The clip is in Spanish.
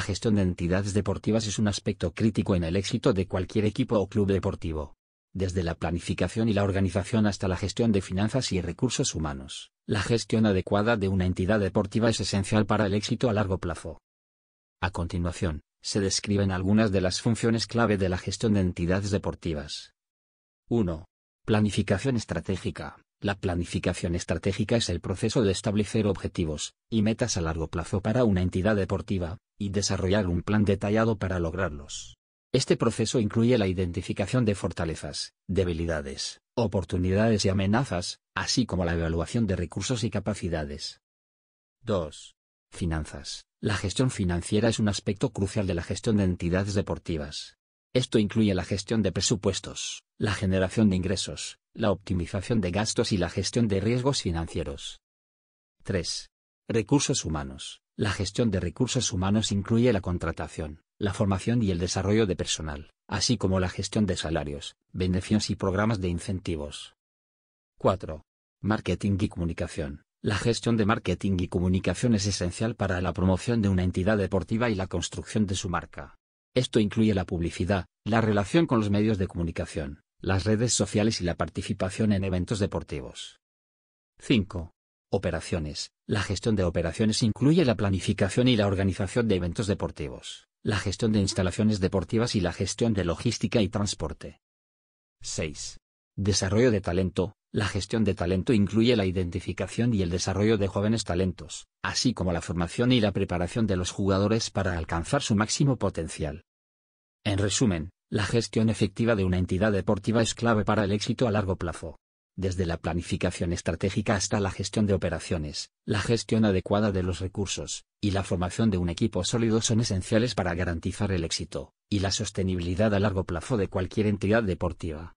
La gestión de entidades deportivas es un aspecto crítico en el éxito de cualquier equipo o club deportivo. Desde la planificación y la organización hasta la gestión de finanzas y recursos humanos, la gestión adecuada de una entidad deportiva es esencial para el éxito a largo plazo. A continuación, se describen algunas de las funciones clave de la gestión de entidades deportivas. 1. Planificación estratégica. La planificación estratégica es el proceso de establecer objetivos y metas a largo plazo para una entidad deportiva, y desarrollar un plan detallado para lograrlos. Este proceso incluye la identificación de fortalezas, debilidades, oportunidades y amenazas, así como la evaluación de recursos y capacidades. 2. Finanzas. La gestión financiera es un aspecto crucial de la gestión de entidades deportivas. Esto incluye la gestión de presupuestos, la generación de ingresos, la optimización de gastos y la gestión de riesgos financieros. 3. Recursos humanos. La gestión de recursos humanos incluye la contratación, la formación y el desarrollo de personal, así como la gestión de salarios, beneficios y programas de incentivos. 4. Marketing y comunicación. La gestión de marketing y comunicación es esencial para la promoción de una entidad deportiva y la construcción de su marca. Esto incluye la publicidad, la relación con los medios de comunicación, las redes sociales y la participación en eventos deportivos. 5. Operaciones. La gestión de operaciones incluye la planificación y la organización de eventos deportivos, la gestión de instalaciones deportivas y la gestión de logística y transporte. 6. Desarrollo de talento. La gestión de talento incluye la identificación y el desarrollo de jóvenes talentos, así como la formación y la preparación de los jugadores para alcanzar su máximo potencial. En resumen, la gestión efectiva de una entidad deportiva es clave para el éxito a largo plazo desde la planificación estratégica hasta la gestión de operaciones, la gestión adecuada de los recursos, y la formación de un equipo sólido son esenciales para garantizar el éxito, y la sostenibilidad a largo plazo de cualquier entidad deportiva.